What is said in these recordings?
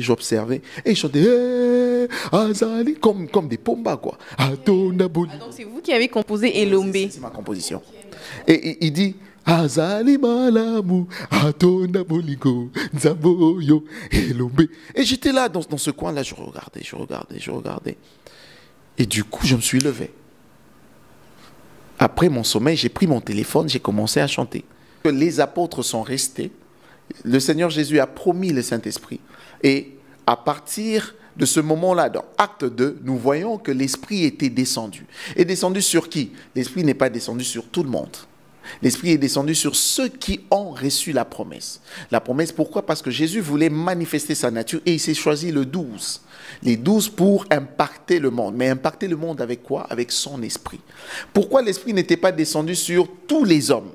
j'observais et je chantaient eh, Azali comme, comme des pombas quoi. Ah, donc c'est vous qui avez composé Elombe. C'est ma composition. Et, il dit Azali Et j'étais là dans, dans ce coin là, je regardais, je regardais, je regardais. Et du coup, je me suis levé. Après mon sommeil, j'ai pris mon téléphone, j'ai commencé à chanter. Les apôtres sont restés. Le Seigneur Jésus a promis le Saint-Esprit. Et à partir de ce moment-là, dans Acte 2, nous voyons que l'Esprit était descendu. Et descendu sur qui L'Esprit n'est pas descendu sur tout le monde. L'Esprit est descendu sur ceux qui ont reçu la promesse. La promesse, pourquoi Parce que Jésus voulait manifester sa nature et il s'est choisi le 12. Les 12 pour impacter le monde. Mais impacter le monde avec quoi Avec son Esprit. Pourquoi l'Esprit n'était pas descendu sur tous les hommes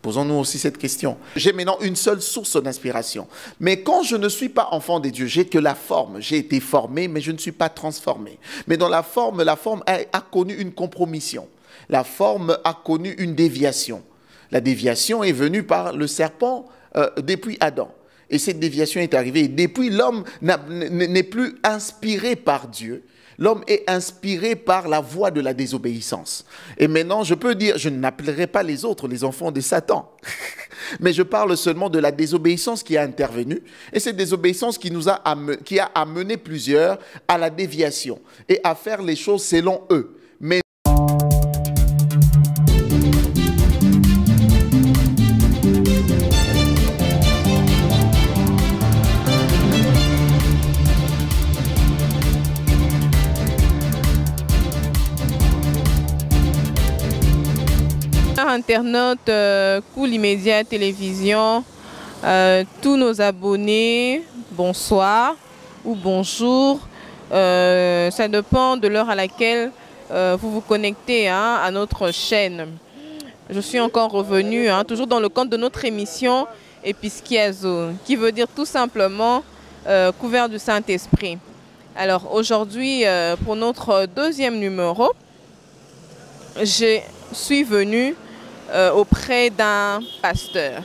Posons-nous aussi cette question. J'ai maintenant une seule source d'inspiration. Mais quand je ne suis pas enfant des dieux, j'ai que la forme. J'ai été formé, mais je ne suis pas transformé. Mais dans la forme, la forme a, connu une compromission. La forme a connu une déviation. La déviation est venue par le serpent euh, depuis Adam. Et cette déviation est arrivée. Et depuis, l'homme n'est plus inspiré par Dieu l'homme est inspiré par la voie de la désobéissance. Et maintenant, je peux dire, je n'appellerai pas les autres les enfants de Satan, mais je parle seulement de la désobéissance qui a intervenu, et cette désobéissance qui, nous a, amené, qui a amené plusieurs à la déviation et à faire les choses selon eux. Mais internautes, euh, Cool Immédiat Télévision, euh, tous nos abonnés, bonsoir ou bonjour. Euh, ça dépend de l'heure à laquelle vous vous connectez hein, à notre chaîne. Je suis encore revenue, hein, toujours dans le compte de notre émission Epischiazo, qui veut dire tout simplement couvert du Saint-Esprit. Alors aujourd'hui, pour notre deuxième numéro, je suis venue euh, auprès d'un pasteur.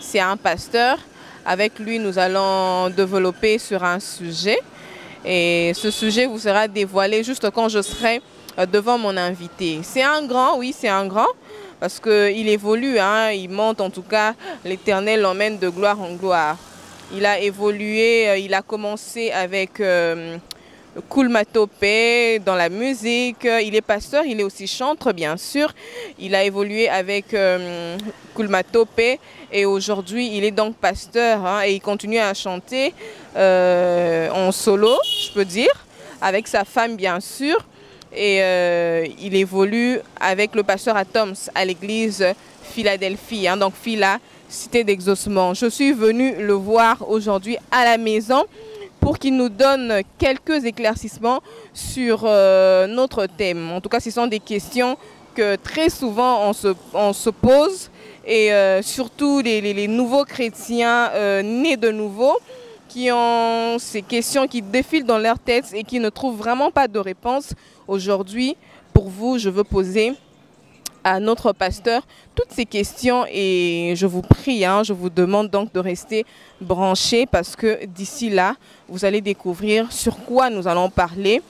C'est un pasteur. Avec lui, nous allons développer sur un sujet. Et ce sujet vous sera dévoilé juste quand je serai euh, devant mon invité. C'est un grand, oui, c'est un grand, parce qu'il évolue, hein. il monte en tout cas, l'Éternel l'emmène de gloire en gloire. Il a évolué, euh, il a commencé avec... Koulma dans la musique. Il est pasteur, il est aussi chanteur, bien sûr. Il a évolué avec euh, et aujourd'hui, il est donc pasteur hein, et il continue à chanter euh, en solo, je peux dire, avec sa femme, bien sûr. Et euh, il évolue avec le pasteur Atoms à l'église Philadelphie, hein, donc Phila, cité d'exaucement. Je suis venue le voir aujourd'hui à la maison pour qu'il nous donne quelques éclaircissements sur euh, notre thème. En tout cas, ce sont des questions que très souvent on se, pose et euh, surtout les, nouveaux chrétiens euh, nés de nouveau qui ont ces questions qui défilent dans leur tête et qui ne trouvent vraiment pas de réponse. Aujourd'hui, pour vous, je veux poser à notre pasteur toutes ces questions et je vous prie, hein, je vous demande donc de rester branché parce que d'ici là, vous allez découvrir sur quoi nous allons parler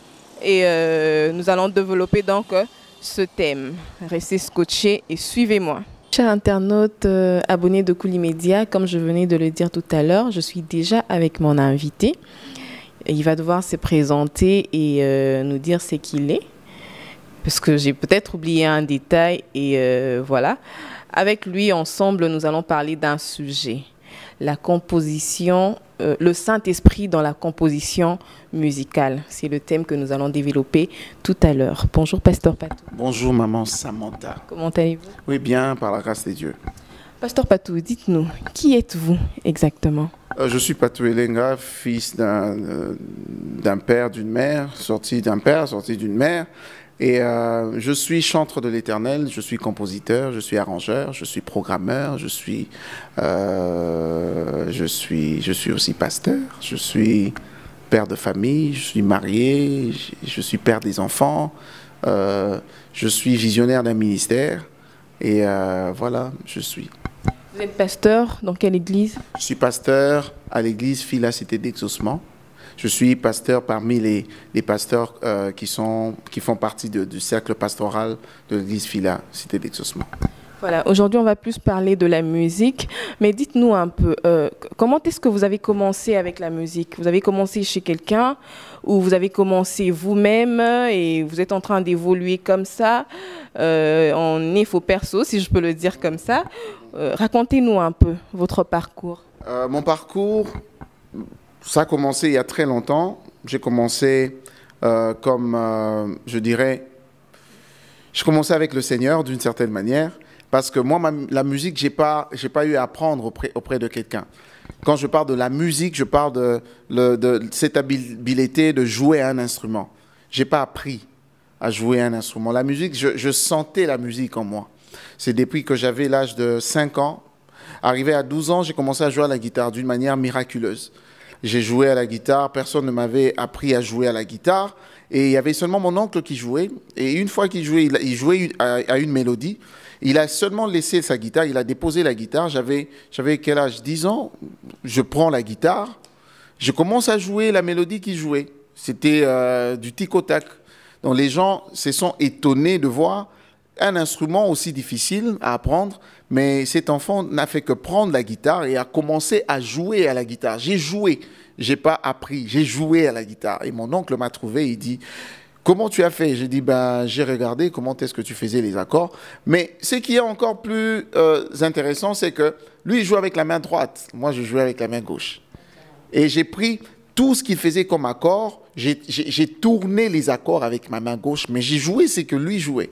et euh, nous allons développer donc euh, ce thème. Restez scotchés et suivez-moi. Chers internautes, euh, abonnés de Couli comme je venais de le dire tout à l'heure, je suis déjà avec mon invité. Il va devoir se présenter et nous dire ce qu'il est parce que j'ai peut-être oublié un détail et euh, voilà. Avec lui, ensemble, nous allons parler d'un sujet, la composition, euh, le Saint-Esprit dans la composition musicale. C'est le thème que nous allons développer tout à l'heure. Bonjour, Pasteur Patou. Bonjour, maman Samantha. Comment allez-vous Oui, bien, par la grâce de Dieu. Pasteur Patou, dites-nous, qui êtes-vous exactement euh, Je suis Patou Elenga, fils d'un père, d'une mère, sorti d'un père, sorti d'une mère. Et euh, je suis chantre de l'éternel, je suis compositeur, je suis arrangeur, je suis programmeur, je suis, euh, je suis, je suis aussi pasteur, je suis père de famille, je suis marié, je suis père des enfants, euh, je suis visionnaire d'un ministère. Et voilà, je suis. Vous êtes pasteur dans quelle église Je suis pasteur à l'église Phila Cité d'Exaucement. Je suis pasteur parmi les, les pasteurs euh, qui, sont, qui font partie du cercle pastoral de l'église Phila, Cité d'Exosmo. Voilà, aujourd'hui on va plus parler de la musique, mais dites-nous un peu, euh, comment est-ce que vous avez commencé avec la musique Vous avez commencé chez quelqu'un ou vous avez commencé vous-même et vous êtes en train d'évoluer comme ça, euh, en info perso si je peux le dire comme ça euh, Racontez-nous un peu votre parcours. mon parcours, ça a commencé il y a très longtemps. J'ai commencé euh, comme, euh, je dirais, je commençais avec le Seigneur d'une certaine manière, parce que moi, la musique, j'ai pas, j'ai pas eu à apprendre auprès, auprès de quelqu'un. Quand je parle de la musique, je parle de, cette habileté de jouer un instrument. J'ai pas appris à jouer un instrument. La musique, je, je sentais la musique en moi. C'est depuis que j'avais l'âge de 5 ans, arrivé à 12 ans, j'ai commencé à jouer à la guitare d'une manière miraculeuse. J'ai joué à la guitare, personne ne m'avait appris à jouer à la guitare. Et il y avait seulement mon oncle qui jouait. Et une fois qu'il jouait, il jouait à une mélodie. Il a seulement laissé sa guitare, il a déposé la guitare. J'avais, quel âge 10 ans. Je prends la guitare, je commence à jouer la mélodie qu'il jouait. C'était euh, du tic tac. Donc les gens se sont étonnés de voir un instrument aussi difficile à apprendre, mais cet enfant n'a fait que prendre la guitare et a commencé à jouer à la guitare. J'ai joué, j'ai pas appris, j'ai joué à la guitare. Et mon oncle m'a trouvé, il dit Comment tu as fait J'ai dit ben, J'ai regardé comment est-ce que tu faisais les accords. Mais ce qui est encore plus euh, intéressant, c'est que lui, il joue avec la main droite. Moi, je jouais avec la main gauche. Et j'ai pris tout ce qu'il faisait comme accord, j'ai tourné les accords avec ma main gauche, mais j'ai joué ce que lui jouait.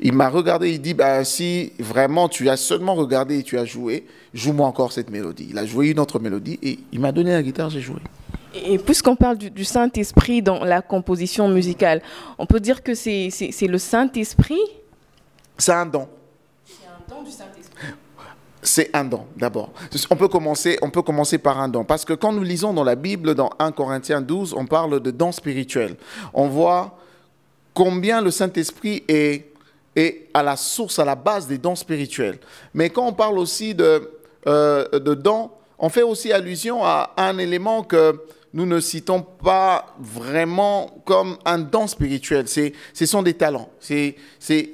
Il m'a regardé, il dit, bah, si vraiment tu as seulement regardé et tu as joué, joue-moi encore cette mélodie. Il a joué une autre mélodie et il m'a donné la guitare, j'ai joué. Et puisqu'on parle du, du Saint-Esprit dans la composition musicale, on peut dire que c'est le Saint-Esprit C'est un don. C'est un don du Saint-Esprit c'est un don d'abord. On peut commencer, on peut commencer par un don parce que quand nous lisons dans la Bible dans 1 Corinthiens 12, on parle de dons spirituels. On voit combien le Saint-Esprit est est à la source, à la base des dons spirituels. Mais quand on parle aussi de, euh, de dons, on fait aussi allusion à un élément que nous ne citons pas vraiment comme un don spirituel. C'est, ce sont des talents. C'est, ce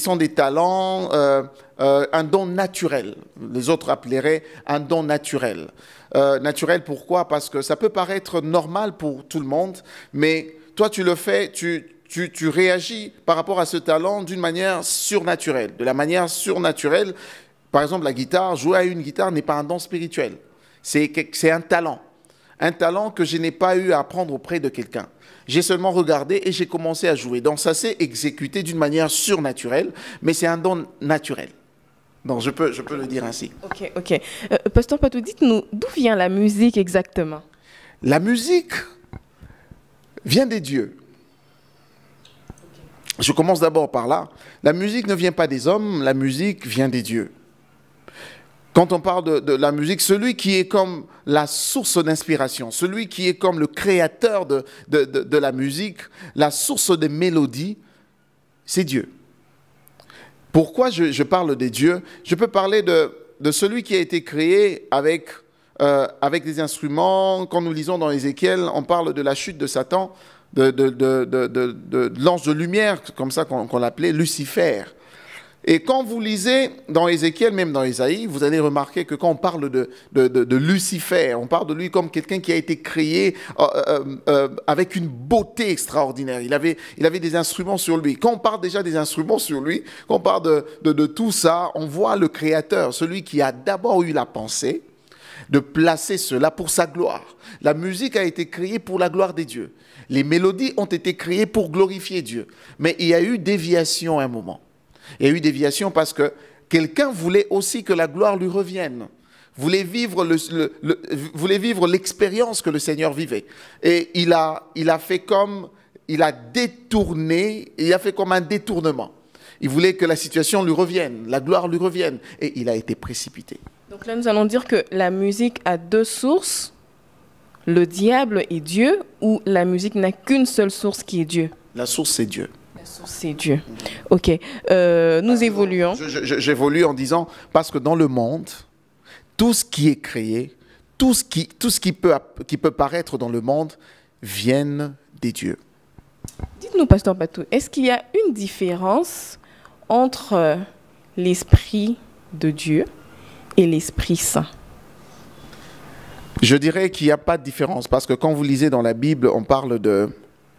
sont des talents, euh, euh, un don naturel. Les autres appelleraient un don naturel. Euh, naturel, pourquoi Parce que ça peut paraître normal pour tout le monde, mais toi, tu le fais, tu, tu, tu réagis par rapport à ce talent d'une manière surnaturelle. De la manière surnaturelle, par exemple, la guitare, jouer à une guitare n'est pas un don spirituel. C'est, c'est un talent un talent que je n'ai pas eu à apprendre auprès de quelqu'un. J'ai seulement regardé et j'ai commencé à jouer. Donc ça s'est exécuté d'une manière surnaturelle, mais c'est un don naturel. Donc je peux, je peux le dire ainsi. Ok, ok. Euh, Patou, dites-nous, d'où vient la musique exactement La musique vient des dieux. Je commence d'abord par là. La musique ne vient pas des hommes, la musique vient des dieux. Quand on parle de, la musique, celui qui est comme la source d'inspiration, celui qui est comme le créateur de, la musique, la source des mélodies, c'est Dieu. Pourquoi je, parle des dieux Je peux parler de, celui qui a été créé avec, euh, avec des instruments. Quand nous lisons dans Ézéchiel, on parle de la chute de Satan, de, l'ange de lumière, comme ça qu'on l'appelait, Lucifer. Et quand vous lisez dans Ézéchiel, même dans Ésaïe, vous allez remarquer que quand on parle de, Lucifer, on parle de lui comme quelqu'un qui a été créé euh, euh, euh, avec une beauté extraordinaire. Il avait, des instruments sur lui. Quand on parle déjà des instruments sur lui, quand on parle de, de tout ça, on voit le Créateur, celui qui a d'abord eu la pensée de placer cela pour sa gloire. La musique a été créée pour la gloire des dieux. Les mélodies ont été créées pour glorifier Dieu. Mais il y a eu déviation à un moment. Il y a eu déviation parce que quelqu'un voulait aussi que la gloire lui revienne, voulait vivre, le, voulait vivre l'expérience que le Seigneur vivait. Et il a, il a fait comme, il a détourné, il a fait comme un détournement. Il voulait que la situation lui revienne, la gloire lui revienne, et il a été précipité. Donc là, nous allons dire que la musique a deux sources, le diable et Dieu, ou la musique n'a qu'une seule source qui est Dieu. La source, c'est Dieu. C'est Dieu. Ok. Euh, nous évoluons. J'évolue en disant, parce que dans le monde, tout ce qui est créé, tout ce qui, tout ce qui, peut, qui peut paraître dans le monde, viennent des dieux. Dites-nous, Pasteur Batou, est-ce qu'il y a une différence entre l'Esprit de Dieu et l'Esprit Saint Je dirais qu'il n'y a pas de différence, parce que quand vous lisez dans la Bible, on parle de,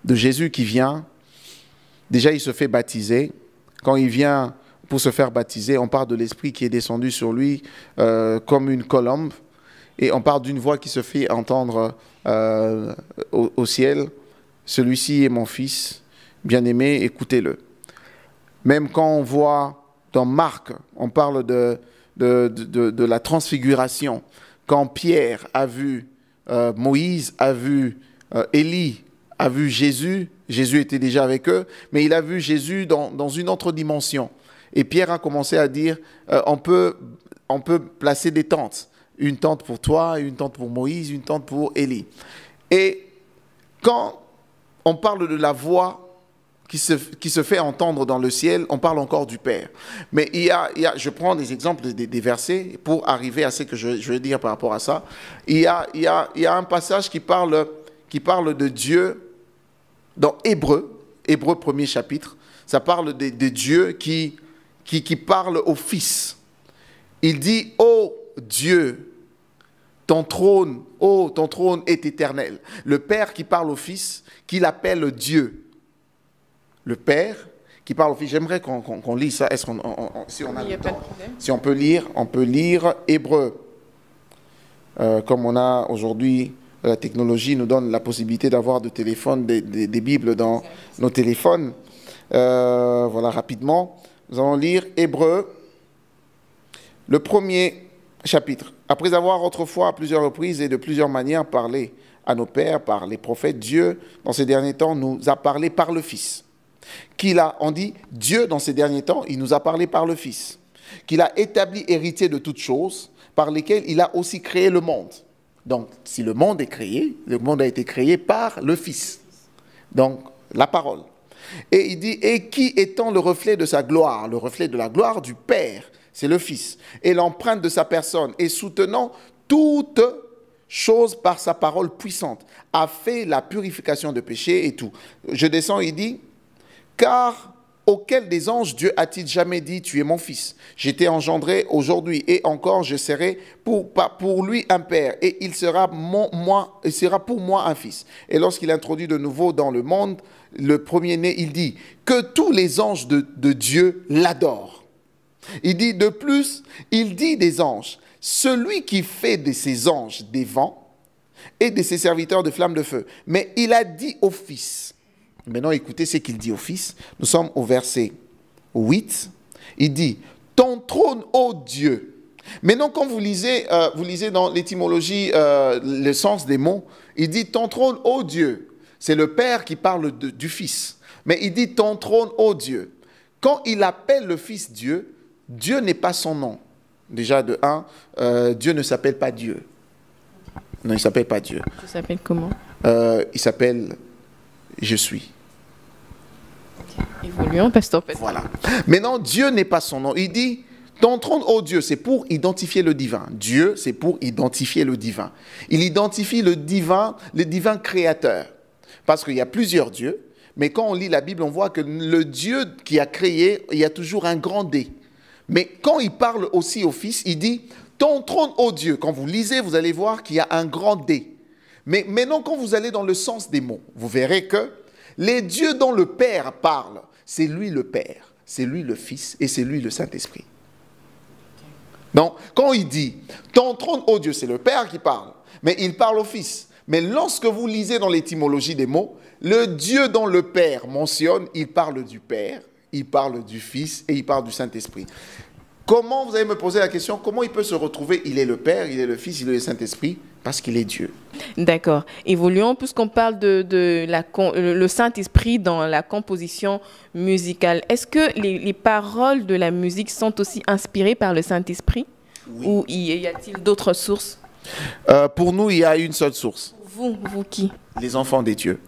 de Jésus qui vient Déjà, il se fait baptiser. Quand il vient pour se faire baptiser, on parle de l'Esprit qui est descendu sur lui euh, comme une colombe. Et on parle d'une voix qui se fait entendre euh, au, ciel. Celui-ci est mon fils, bien-aimé, écoutez-le. Même quand on voit dans Marc, on parle de, de, la transfiguration. Quand Pierre a vu, euh, Moïse a vu Élie a vu Jésus, Jésus était déjà avec eux, mais il a vu Jésus dans, dans une autre dimension. Et Pierre a commencé à dire, euh, on, peut, on peut placer des tentes, une tente pour toi, une tente pour Moïse, une tente pour Élie. Et quand on parle de la voix qui se, qui se, fait entendre dans le ciel, on parle encore du Père. Mais il y a, il y a je prends des exemples des, des, versets pour arriver à ce que je, je veux dire par rapport à ça. Il y a, il y a, il y a un passage qui parle, qui parle de Dieu dans Hébreu, Hébreu premier chapitre, ça parle des dieux Dieu qui, qui, parle au Fils. Il dit, ô Dieu, ton trône, oh, ton trône est éternel. Le Père qui parle au Fils, qu'il appelle Dieu. Le Père qui parle au Fils. J'aimerais qu'on lit lise ça. Est-ce qu'on, si on peut lire, on peut lire Hébreu, euh, comme on a aujourd'hui la technologie nous donne la possibilité d'avoir de téléphones des, des, des, Bibles dans nos téléphones. Euh, voilà, rapidement, nous allons lire Hébreu, le premier chapitre. Après avoir autrefois à plusieurs reprises et de plusieurs manières parlé à nos pères par les prophètes, Dieu, dans ces derniers temps, nous a parlé par le Fils. Qu'il a, on dit, Dieu, dans ces derniers temps, il nous a parlé par le Fils. Qu'il a établi héritier de toutes choses, par lesquelles il a aussi créé le monde. Donc, si le monde est créé, le monde a été créé par le Fils. Donc, la parole. Et il dit, et qui étant le reflet de sa gloire, le reflet de la gloire du Père, c'est le Fils, et l'empreinte de sa personne, et soutenant toute chose par sa parole puissante, a fait la purification de péché et tout. Je descends, il dit, car Auquel des anges Dieu a-t-il jamais dit, tu es mon fils J'étais engendré aujourd'hui et encore je serai pour, pour lui un père et il sera, mon, moi, il sera pour moi un fils. Et lorsqu'il introduit de nouveau dans le monde le premier-né, il dit que tous les anges de, de Dieu l'adorent. Il dit de plus, il dit des anges, celui qui fait de ses anges des vents et de ses serviteurs de flammes de feu. Mais il a dit au fils, Maintenant, écoutez ce qu'il dit au Fils. Nous sommes au verset 8. Il dit, ton trône, ô Dieu. Maintenant, quand vous lisez, euh, vous lisez dans l'étymologie euh, le sens des mots, il dit, ton trône, ô Dieu. C'est le Père qui parle du Fils. Mais il dit, ton trône, ô Dieu. Quand il appelle le Fils Dieu, Dieu n'est pas son nom. Déjà, de 1, euh, Dieu ne s'appelle pas Dieu. Non, il s'appelle pas Dieu. Il s'appelle comment Il s'appelle je suis. Évoluons, pasteur Voilà. Maintenant, Dieu n'est pas son nom. Il dit, ton trône, oh Dieu, c'est pour identifier le divin. Dieu, c'est pour identifier le divin. Il identifie le divin, le divin créateur. Parce qu'il y a plusieurs dieux, mais quand on lit la Bible, on voit que le Dieu qui a créé, il y a toujours un grand D. Mais quand il parle aussi au Fils, il dit, ton trône, oh Dieu, quand vous lisez, vous allez voir qu'il y a un grand D. Mais maintenant, quand vous allez dans le sens des mots, vous verrez que les dieux dont le Père parle, c'est lui le Père, c'est lui le Fils et c'est lui le Saint-Esprit. Donc, quand il dit ton trône, oh Dieu, c'est le Père qui parle, mais il parle au Fils. Mais lorsque vous lisez dans l'étymologie des mots, le Dieu dont le Père mentionne, il parle du Père, il parle du Fils et il parle du Saint-Esprit. Comment, vous allez me poser la question, comment il peut se retrouver, il est le Père, il est le Fils, il est le Saint-Esprit parce qu'il est Dieu. D'accord. Évoluons puisqu'on parle de, la, le Saint-Esprit dans la composition musicale. Est-ce que les, paroles de la musique sont aussi inspirées par le Saint-Esprit Ou y a-t-il d'autres sources euh, Pour nous, il y a une seule source. Vous, vous qui Les enfants des dieux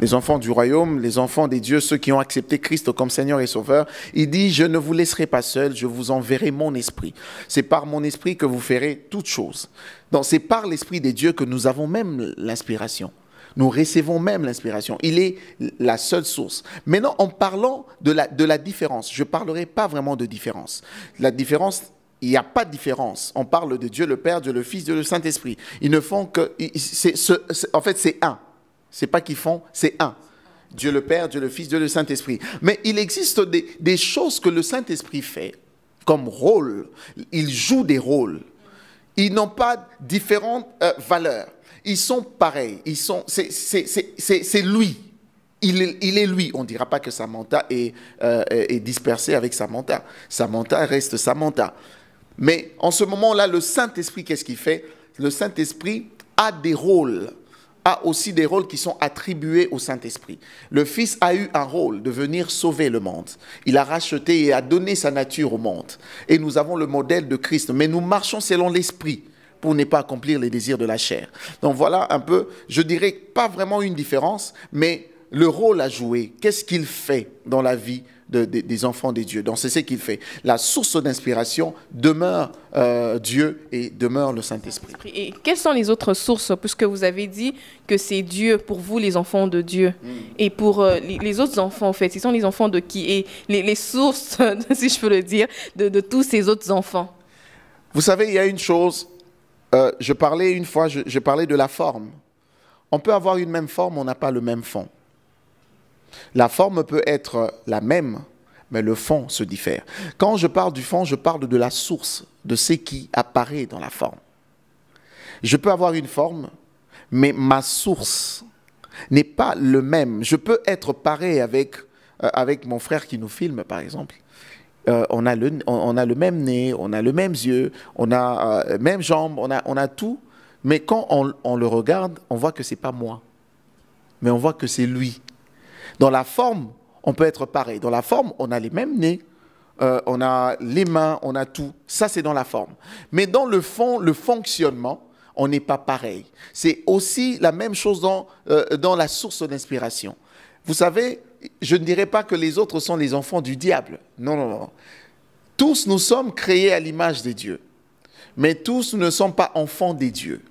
les enfants du royaume, les enfants des dieux, ceux qui ont accepté Christ comme Seigneur et Sauveur. Il dit, je ne vous laisserai pas seul, je vous enverrai mon esprit. C'est par mon esprit que vous ferez toutes choses. Donc c'est par l'esprit des dieux que nous avons même l'inspiration. Nous recevons même l'inspiration. Il est la seule source. Maintenant, en parlant de la, de la différence, je ne parlerai pas vraiment de différence. La différence, il n'y a pas de différence. On parle de Dieu le Père, Dieu le Fils, Dieu le Saint-Esprit. Ils ne font que... en fait, c'est un. C'est pas qu'ils font, c'est un. Dieu le Père, Dieu le Fils, Dieu le Saint-Esprit. Mais il existe des, choses que le Saint-Esprit fait comme rôle. Il joue des rôles. Ils n'ont pas différentes euh, valeurs. Ils sont pareils. Ils sont, c'est lui. Il est, lui. On ne dira pas que Samantha euh, est, est dispersée avec Samantha. Samantha reste Samantha. Mais en ce moment-là, le Saint-Esprit, qu'est-ce qu'il fait Le Saint-Esprit a des rôles a aussi des rôles qui sont attribués au Saint-Esprit. Le Fils a eu un rôle de venir sauver le monde. Il a racheté et a donné sa nature au monde. Et nous avons le modèle de Christ, mais nous marchons selon l'Esprit pour ne pas accomplir les désirs de la chair. Donc voilà un peu, je dirais pas vraiment une différence, mais le rôle à jouer, qu'est-ce qu'il fait dans la vie des enfants des dieux. Donc c'est ce qu'il fait. La source d'inspiration demeure euh, Dieu et demeure le Saint-Esprit. Et quelles sont les autres sources, puisque vous avez dit que c'est Dieu pour vous, les enfants de Dieu, mm. et pour euh, les, autres enfants, en fait, ils sont les enfants de qui Et les, sources, si je peux le dire, de, tous ces autres enfants Vous savez, il y a une chose, euh, je parlais une fois, je parlais de la forme. On peut avoir une même forme, on n'a pas le même fond. La forme peut être la même, mais le fond se diffère. Quand je parle du fond, je parle de la source, de ce qui apparaît dans la forme. Je peux avoir une forme, mais ma source n'est pas le même. Je peux être paré avec, euh, mon frère qui nous filme, par exemple. Euh, on, a le, on, a le même nez, on a le même yeux, on a euh, même mêmes jambes, on a, tout. Mais quand on, on le regarde, on voit que ce n'est pas moi, mais on voit que c'est lui. Dans la forme, on peut être pareil. Dans la forme, on a les mêmes nez, euh, on a les mains, on a tout. Ça, c'est dans la forme. Mais dans le fond, le fonctionnement, on n'est pas pareil. C'est aussi la même chose dans, euh, dans la source d'inspiration. Vous savez, je ne dirais pas que les autres sont les enfants du diable. Non, non, non. Tous nous sommes créés à l'image des dieux. Mais tous ne sommes pas enfants des dieux.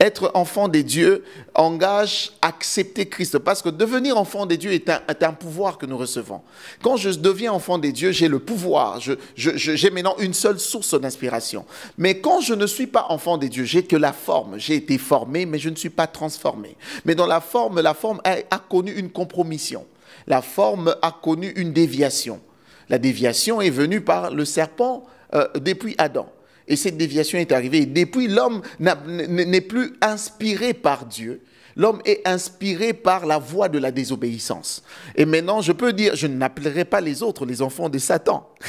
Être enfant des dieux engage à accepter Christ parce que devenir enfant des dieux est un, pouvoir que nous recevons. Quand je deviens enfant des dieux, j'ai le pouvoir, j'ai maintenant une seule source d'inspiration. Mais quand je ne suis pas enfant des dieux, j'ai que la forme. J'ai été formé, mais je ne suis pas transformé. Mais dans la forme, la forme a, connu une compromission. La forme a connu une déviation. La déviation est venue par le serpent euh, depuis Adam. Et cette déviation est arrivée. depuis, l'homme n'est plus inspiré par Dieu. L'homme est inspiré par la voie de la désobéissance. Et maintenant, je peux dire, je n'appellerai pas les autres les enfants de Satan,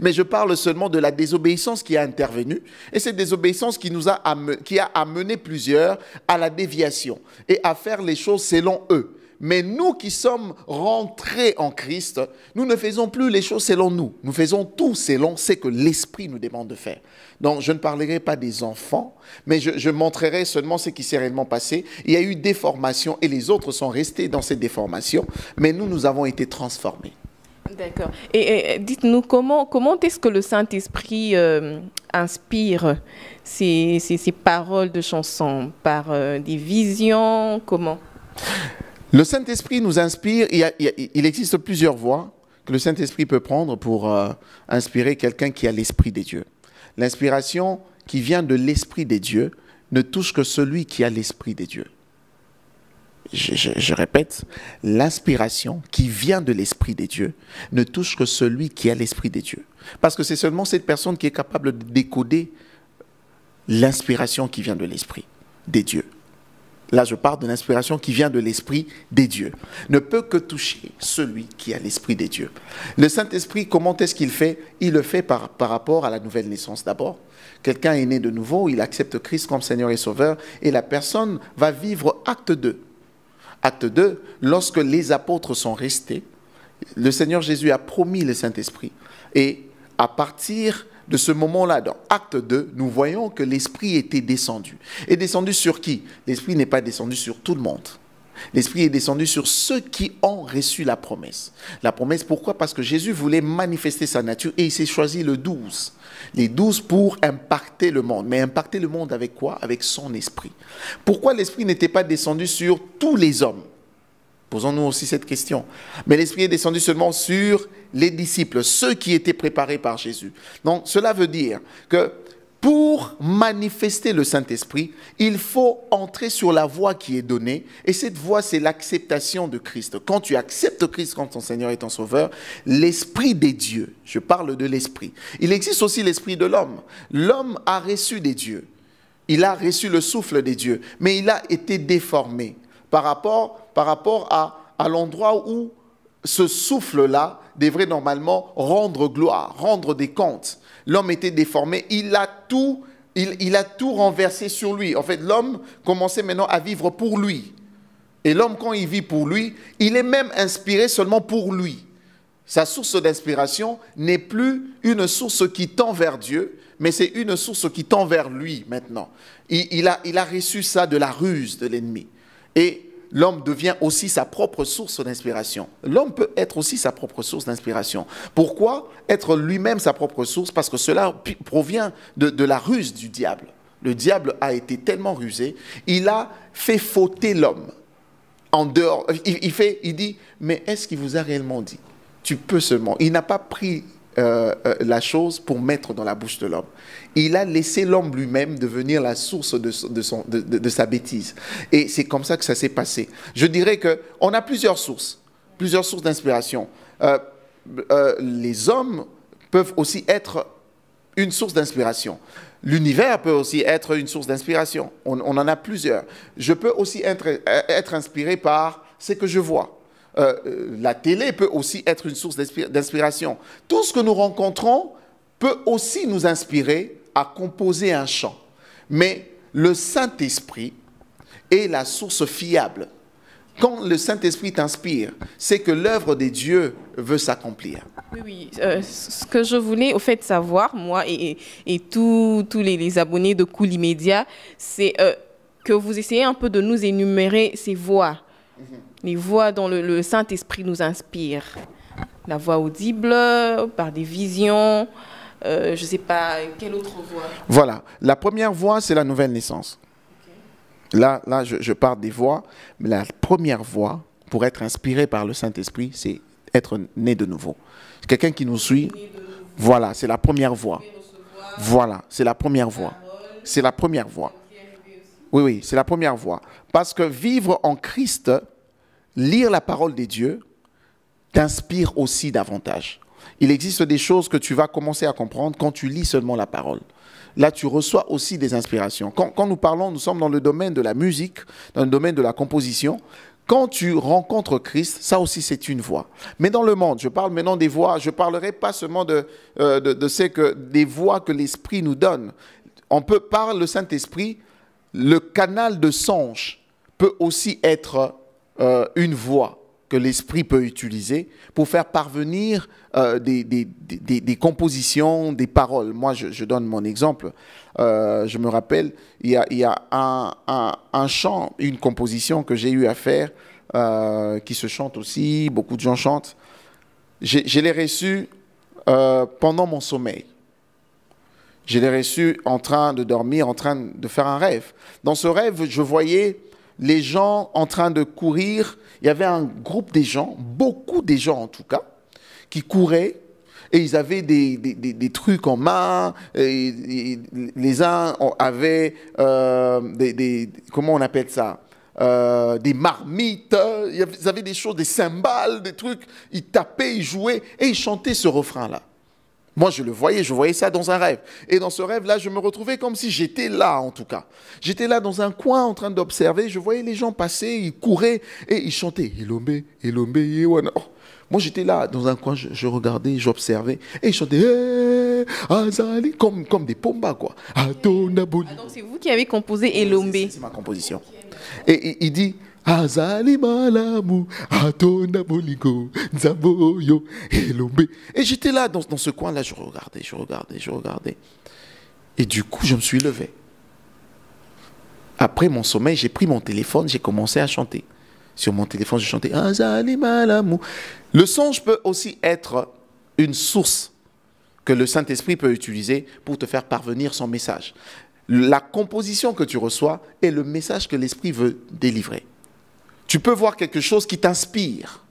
mais je parle seulement de la désobéissance qui a intervenu, et cette désobéissance qui, nous a, qui a amené plusieurs à la déviation et à faire les choses selon eux. Mais nous qui sommes rentrés en Christ, nous ne faisons plus les choses selon nous. Nous faisons tout selon ce que l'Esprit nous demande de faire. Donc, je ne parlerai pas des enfants, mais je, montrerai seulement ce qui s'est réellement passé. Il y a eu déformation et les autres sont restés dans cette déformation, mais nous, nous avons été transformés. D'accord. Et, dites-nous, comment, comment est-ce que le Saint-Esprit euh, inspire ces, ces, paroles de chansons Par euh, des visions Comment le Saint-Esprit nous inspire, il, existe plusieurs voies que le Saint-Esprit peut prendre pour euh, inspirer quelqu'un qui a l'Esprit des dieux. L'inspiration qui vient de l'Esprit des dieux ne touche que celui qui a l'Esprit des dieux. Je, je répète, l'inspiration qui vient de l'Esprit des dieux ne touche que celui qui a l'Esprit des dieux. Parce que c'est seulement cette personne qui est capable de décoder l'inspiration qui vient de l'Esprit des dieux là je parle de l'inspiration qui vient de l'Esprit des dieux, ne peut que toucher celui qui a l'Esprit des dieux. Le Saint-Esprit, comment est-ce qu'il fait Il le fait par, par rapport à la nouvelle naissance d'abord. Quelqu'un est né de nouveau, il accepte Christ comme Seigneur et Sauveur, et la personne va vivre acte 2. Acte 2, lorsque les apôtres sont restés, le Seigneur Jésus a promis le Saint-Esprit. Et à partir de ce moment-là, dans Acte 2, nous voyons que l'Esprit était descendu. Et descendu sur qui L'Esprit n'est pas descendu sur tout le monde. L'Esprit est descendu sur ceux qui ont reçu la promesse. La promesse, pourquoi Parce que Jésus voulait manifester sa nature et il s'est choisi le 12. Les 12 pour impacter le monde. Mais impacter le monde avec quoi Avec son esprit. Pourquoi l'Esprit n'était pas descendu sur tous les hommes Posons-nous aussi cette question. Mais l'Esprit est descendu seulement sur les disciples, ceux qui étaient préparés par Jésus. Donc cela veut dire que pour manifester le Saint-Esprit, il faut entrer sur la voie qui est donnée. Et cette voie, c'est l'acceptation de Christ. Quand tu acceptes Christ comme ton Seigneur et ton Sauveur, l'Esprit des dieux, je parle de l'Esprit. Il existe aussi l'Esprit de l'homme. L'homme a reçu des dieux. Il a reçu le souffle des dieux, mais il a été déformé par rapport par rapport à, l'endroit où ce souffle-là devrait normalement rendre gloire, rendre des comptes. L'homme était déformé, il a tout, il, a tout renversé sur lui. En fait, l'homme commençait maintenant à vivre pour lui. Et l'homme, quand il vit pour lui, il est même inspiré seulement pour lui. Sa source d'inspiration n'est plus une source qui tend vers Dieu, mais c'est une source qui tend vers lui maintenant. Il, a, il a reçu ça de la ruse de l'ennemi. Et l'homme devient aussi sa propre source d'inspiration. L'homme peut être aussi sa propre source d'inspiration. Pourquoi être lui-même sa propre source Parce que cela provient de, la ruse du diable. Le diable a été tellement rusé, il a fait fauter l'homme. En dehors, il, fait, il dit, mais est-ce qu'il vous a réellement dit Tu peux seulement. Il n'a pas pris euh, euh, la chose pour mettre dans la bouche de l'homme. Il a laissé l'homme lui-même devenir la source de, sa bêtise. Et c'est comme ça que ça s'est passé. Je dirais qu'on a plusieurs sources, plusieurs sources d'inspiration. Euh, les hommes peuvent aussi être une source d'inspiration. L'univers peut aussi être une source d'inspiration. On, en a plusieurs. Je peux aussi être inspiré par ce que je vois euh, euh, la télé peut aussi être une source d'inspiration. Tout ce que nous rencontrons peut aussi nous inspirer à composer un chant. Mais le Saint-Esprit est la source fiable. Quand le Saint-Esprit t'inspire, c'est que l'œuvre des dieux veut s'accomplir. Oui, oui. Euh, ce que je voulais au fait savoir, moi et, tous les, abonnés de Cool c'est que vous essayez un peu de nous énumérer ces voix. Mhm les voix dont le, Saint-Esprit nous inspire. La voix audible, par des visions, euh, je ne sais pas, quelle autre voix Voilà, la première voix, c'est la nouvelle naissance. Là, là je, je parle des voix, mais la première voix, pour être inspiré par le Saint-Esprit, c'est être né de nouveau. Quelqu'un qui nous suit, voilà, c'est la première voix. Voilà, c'est la première voix. C'est la première voix. Oui, oui, c'est la première voix. Parce que vivre en Christ, lire la parole des dieux t'inspire aussi davantage. Il existe des choses que tu vas commencer à comprendre quand tu lis seulement la parole. Là, tu reçois aussi des inspirations. Quand, nous parlons, nous sommes dans le domaine de la musique, dans le domaine de la composition. Quand tu rencontres Christ, ça aussi c'est une voix. Mais dans le monde, je parle maintenant des voix, je ne parlerai pas seulement de, euh, de, que, des voix que l'Esprit nous donne. On peut, parler le Saint-Esprit, le canal de songe peut aussi être euh, une voix que l'esprit peut utiliser pour faire parvenir euh, des, des, des, des, compositions, des paroles. Moi, je, donne mon exemple. Euh, je me rappelle, il y a, il y a un, un, chant, une composition que j'ai eu à faire, qui se chante aussi, beaucoup de gens chantent. Je l'ai reçu pendant mon sommeil. Je l'ai reçu en train de dormir, en train de faire un rêve. Dans ce rêve, je voyais les gens en train de courir. Il y avait un groupe de gens, beaucoup de gens en tout cas, qui couraient et ils avaient des, trucs en main. les uns avaient euh, des, Comment on appelle ça euh, des marmites, ils avaient des choses, des cymbales, des trucs, ils tapaient, ils jouaient et ils chantaient ce refrain-là. Moi, je le voyais, je voyais ça dans un rêve. Et dans ce rêve-là, je me retrouvais comme si j'étais là, en tout cas. J'étais là dans un coin en train d'observer. Je voyais les gens passer, ils couraient et ils chantaient. Elombe, Elombe, Yewana. Oh, moi, j'étais là dans un coin, je, regardais, j'observais et ils chantaient. Eh, comme, comme des pombas, quoi. Ah, donc, c'est vous qui avez composé Elombe. C'est ma composition. Et il dit et j'étais là dans, ce coin là je regardais je regardais je regardais et du coup je me suis levé après mon sommeil j'ai pris mon téléphone j'ai commencé à chanter sur mon téléphone Je chantais azali malamu le songe peut aussi être une source que le Saint-Esprit peut utiliser pour te faire parvenir son message. La composition que tu reçois est le message que l'Esprit veut délivrer tu peux voir quelque chose qui t'inspire.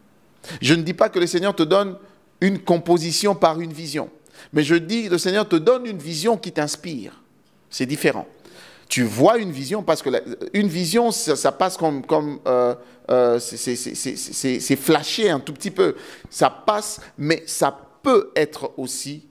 Je ne dis pas que le Seigneur te donne une composition par une vision, mais je dis le Seigneur te donne une vision qui t'inspire. C'est différent. Tu vois une vision parce que une vision, ça, passe comme, comme euh, euh, c'est flashé un tout petit peu. Ça passe, mais ça peut être aussi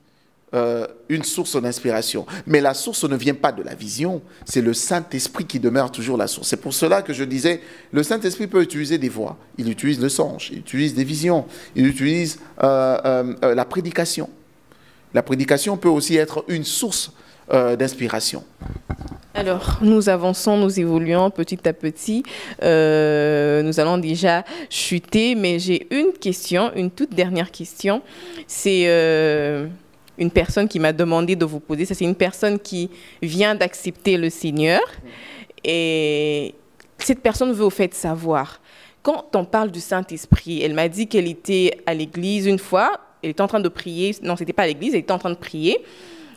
euh, une source d'inspiration. Mais la source ne vient pas de la vision, c'est le Saint-Esprit qui demeure toujours la source. C'est pour cela que je disais, le Saint-Esprit peut utiliser des voix, il utilise le songe, il utilise des visions, il utilise euh, euh, la prédication. La prédication peut aussi être une source d'inspiration. Alors, nous avançons, nous évoluons petit à petit. nous allons déjà chuter, mais j'ai une question, une toute dernière question. C'est une personne qui m'a demandé de vous poser. ça C'est une personne qui vient d'accepter le Seigneur. Et cette personne veut au fait savoir. Quand on parle du Saint-Esprit, elle m'a dit qu'elle était à l'église une fois. Elle était en train de prier. Non, c'était pas à l'église. Elle était en train de prier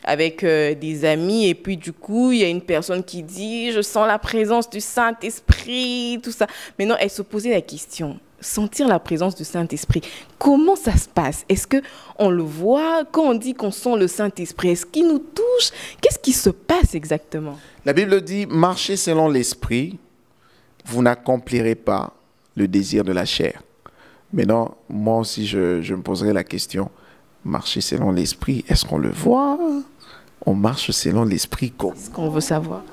avec euh, des amis. Et puis, du coup, il y a une personne qui dit Je sens la présence du Saint-Esprit, tout ça. Mais non, elle se posait la question sentir la présence du Saint-Esprit. Comment ça se passe Est-ce que on le voit quand on dit qu'on sent le Saint-Esprit Est-ce qu'il nous touche Qu'est-ce qui se passe exactement La Bible dit marchez selon l'Esprit, vous n'accomplirez pas le désir de la chair. Maintenant, moi aussi, je, me poserai la question marcher selon l'Esprit, est-ce qu'on le voit On marche selon l'Esprit. Comment ce qu'on veut savoir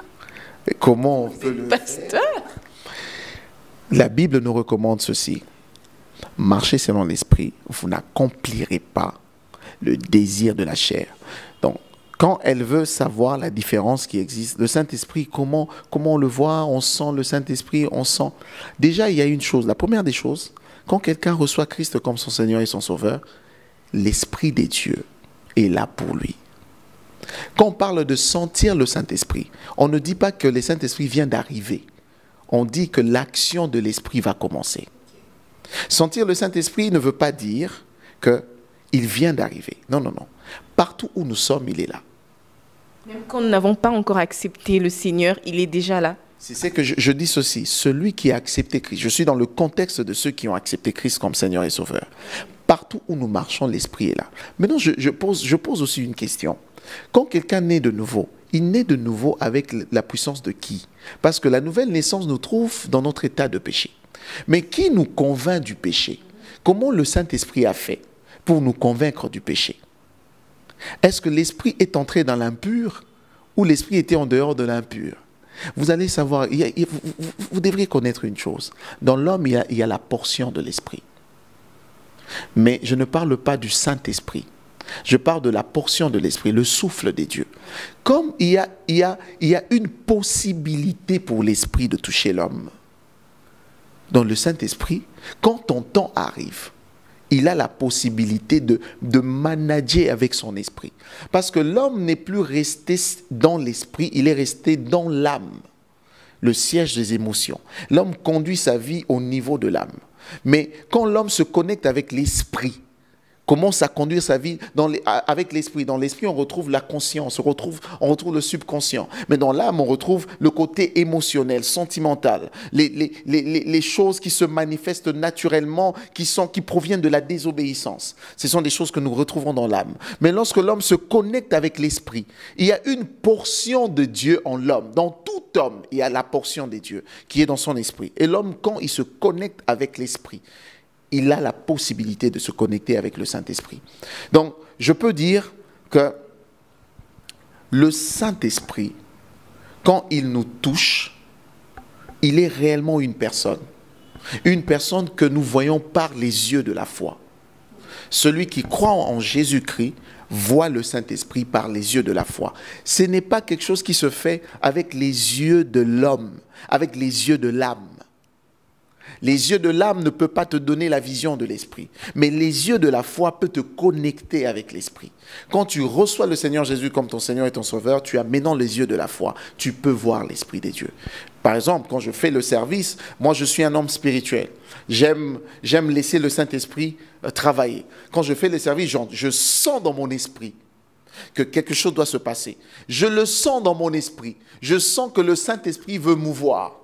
Comment on peut le pasteur la Bible nous recommande ceci. Marchez selon l'esprit, vous n'accomplirez pas le désir de la chair. Donc, quand elle veut savoir la différence qui existe, le Saint-Esprit, comment, comment on le voit, on sent le Saint-Esprit, on sent. Déjà, il y a une chose. La première des choses, quand quelqu'un reçoit Christ comme son Seigneur et son Sauveur, l'Esprit des dieux est là pour lui. Quand on parle de sentir le Saint-Esprit, on ne dit pas que le Saint-Esprit vient d'arriver on dit que l'action de l'Esprit va commencer. Sentir le Saint-Esprit ne veut pas dire que il vient d'arriver. Non, non, non. Partout où nous sommes, il est là. Même quand nous n'avons pas encore accepté le Seigneur, il est déjà là. C'est ce que je, dis ceci, celui qui a accepté Christ, je suis dans le contexte de ceux qui ont accepté Christ comme Seigneur et Sauveur. Partout où nous marchons, l'Esprit est là. Maintenant, je, pose, je pose aussi une question. Quand quelqu'un naît de nouveau, il naît de nouveau avec la puissance de qui Parce que la nouvelle naissance nous trouve dans notre état de péché. Mais qui nous convainc du péché Comment le Saint-Esprit a fait pour nous convaincre du péché Est-ce que l'Esprit est entré dans l'impur ou l'Esprit était en dehors de l'impur Vous allez savoir, vous, devriez connaître une chose. Dans l'homme, il, y a la portion de l'Esprit. Mais je ne parle pas du Saint-Esprit. Je parle de la portion de l'esprit, le souffle des dieux. Comme il y a, une possibilité pour l'esprit de toucher l'homme. Dans le Saint-Esprit, quand ton temps arrive, il a la possibilité de, de manager avec son esprit. Parce que l'homme n'est plus resté dans l'esprit, il est resté dans l'âme, le siège des émotions. L'homme conduit sa vie au niveau de l'âme. Mais quand l'homme se connecte avec l'esprit, commence à conduire sa vie dans avec l'esprit. Dans l'esprit, on retrouve la conscience, on retrouve, on retrouve le subconscient. Mais dans l'âme, on retrouve le côté émotionnel, sentimental, les, les, choses qui se manifestent naturellement, qui, sont, qui proviennent de la désobéissance. Ce sont des choses que nous retrouvons dans l'âme. Mais lorsque l'homme se connecte avec l'esprit, il y a une portion de Dieu en l'homme. Dans tout homme, il y a la portion des dieux qui est dans son esprit. Et l'homme, quand il se connecte avec l'esprit, il a la possibilité de se connecter avec le Saint-Esprit. Donc, je peux dire que le Saint-Esprit, quand il nous touche, il est réellement une personne. Une personne que nous voyons par les yeux de la foi. Celui qui croit en Jésus-Christ voit le Saint-Esprit par les yeux de la foi. Ce n'est pas quelque chose qui se fait avec les yeux de l'homme, avec les yeux de l'âme. Les yeux de l'âme ne peuvent pas te donner la vision de l'esprit, mais les yeux de la foi peuvent te connecter avec l'esprit. Quand tu reçois le Seigneur Jésus comme ton Seigneur et ton Sauveur, tu as maintenant les yeux de la foi, tu peux voir l'esprit des dieux. Par exemple, quand je fais le service, moi je suis un homme spirituel. J'aime, laisser le Saint-Esprit euh, travailler. Quand je fais le service, je, je sens dans mon esprit que quelque chose doit se passer. Je le sens dans mon esprit. Je sens que le Saint-Esprit veut mouvoir.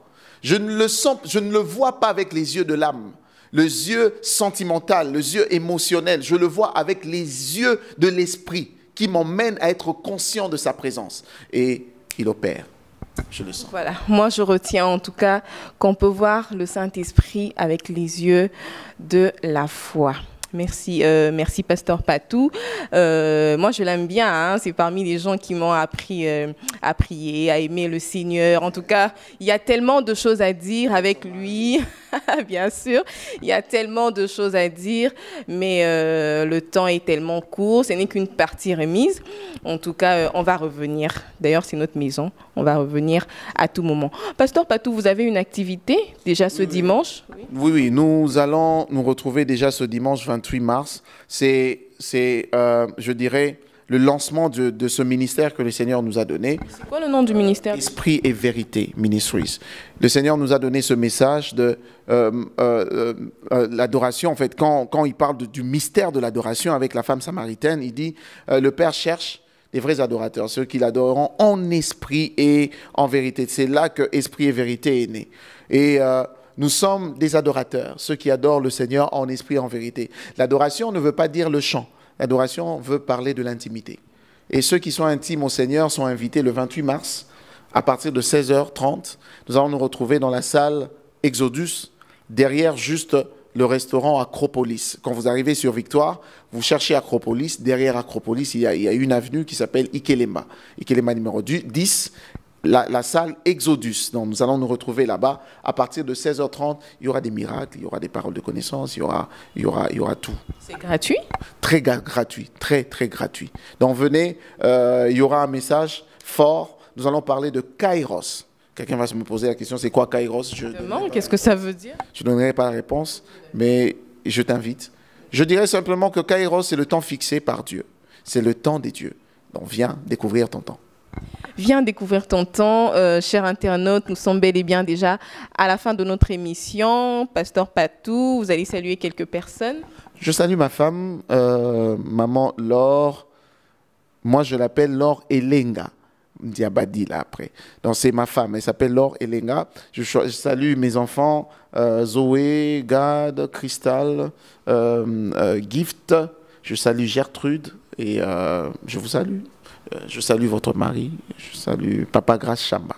Je ne le sens, je ne le vois pas avec les yeux de l'âme, les yeux sentimentaux, les yeux émotionnels. Je le vois avec les yeux de l'esprit qui m'emmène à être conscient de sa présence. Et il opère. Je le sens. Voilà, moi je retiens en tout cas qu'on peut voir le Saint-Esprit avec les yeux de la foi. Merci, euh, merci Pasteur Patou. Euh, moi, je l'aime bien. Hein. c'est parmi les gens qui m'ont appris euh, à prier, à aimer le Seigneur. En tout cas, il y a tellement de choses à dire avec lui, bien sûr. Il y a tellement de choses à dire, mais le temps est tellement court. Ce n'est qu'une partie remise. En tout cas, on va revenir. D'ailleurs, c'est notre maison. On va revenir à tout moment. Pasteur Patou, vous avez une activité déjà ce dimanche oui. oui, oui. Nous allons nous retrouver déjà ce dimanche 20 3 mars, c'est, euh, je dirais, le lancement de, ce ministère que le Seigneur nous a donné. C'est quoi le nom du ministère Esprit et vérité, ministries. Le Seigneur nous a donné ce message de euh, euh, euh, l'adoration. En fait, quand, quand il parle du mystère de l'adoration avec la femme samaritaine, il dit, le Père cherche des vrais adorateurs, ceux qui l'adoreront en esprit et en vérité. C'est là que esprit et vérité est né. Et nous sommes des adorateurs, ceux qui adorent le Seigneur en esprit, en vérité. L'adoration ne veut pas dire le chant. L'adoration veut parler de l'intimité. Et ceux qui sont intimes au Seigneur sont invités le 28 mars à partir de 16h30. Nous allons nous retrouver dans la salle Exodus, derrière juste le restaurant Acropolis. Quand vous arrivez sur Victoire, vous cherchez Acropolis. Derrière Acropolis, il y a, il y a une avenue qui s'appelle Ikelema. Ikelema numéro 10 la, salle Exodus. Donc, nous allons nous retrouver là-bas. À partir de 16h30, il y aura des miracles, il y aura des paroles de connaissance, il y aura, il y aura, il y aura tout. C'est gratuit Très gratuit, très, très gratuit. Donc, venez, euh, il y aura un message fort. Nous allons parler de Kairos. Quelqu'un va se me poser la question, c'est quoi Kairos Je demande, qu'est-ce que ça veut dire Je ne donnerai pas la réponse, mais je t'invite. Je dirais simplement que Kairos, c'est le temps fixé par Dieu. C'est le temps des dieux. Donc, viens découvrir ton temps. Viens découvrir ton temps, euh, cher chers internautes. Nous sommes bel et bien déjà à la fin de notre émission. Pasteur Patou, vous allez saluer quelques personnes. Je salue ma femme, euh, maman Laure. Moi, je l'appelle Laure Elenga. Diabadi là après. Donc c'est ma femme, elle s'appelle Laure Elenga. Je, salue mes enfants, euh, Zoé, Gad, Crystal, Gift. Je salue Gertrude et je vous salue. Euh, je salue votre mari, je salue Papa Grâce Chamba.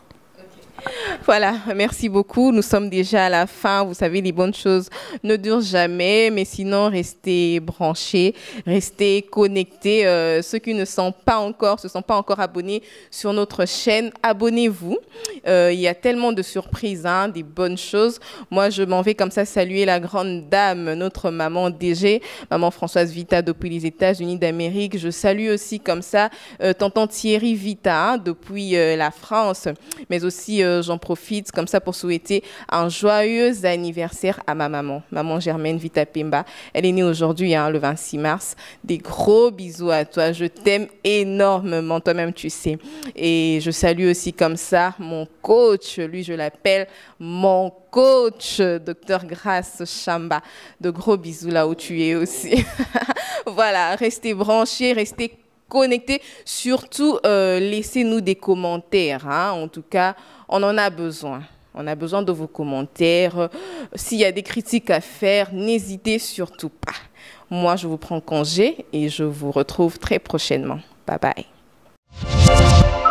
Voilà, merci beaucoup. Nous sommes déjà à la fin. Vous savez, les bonnes choses ne durent jamais, mais sinon, restez branchés, restez connectés. Euh, ceux qui ne sont pas encore, se sont pas encore abonnés sur notre chaîne, abonnez-vous. Euh, il y a tellement de surprises, hein, des bonnes choses. Moi, je m'en vais comme ça saluer la grande dame, notre maman DG, maman Françoise Vita depuis les États-Unis d'Amérique. Je salue aussi comme ça euh, tante Thierry Vita hein, depuis la France, mais aussi j'en profite comme ça pour souhaiter un joyeux anniversaire à ma maman, maman Germaine Vita Pemba. Elle est née aujourd'hui, hein, le 26 mars. Des gros bisous à toi. Je t'aime énormément, toi-même tu sais. Et je salue aussi comme ça mon coach, lui je l'appelle mon coach, docteur Grace Chamba. De gros bisous là où tu es aussi. voilà, restez branchés, restez connectés. Surtout, euh, laissez-nous des commentaires. Hein. En tout cas, on en a besoin. On a besoin de vos commentaires. S'il y a des critiques à faire, n'hésitez surtout pas. Moi, je vous prends congé et je vous retrouve très prochainement. Bye bye.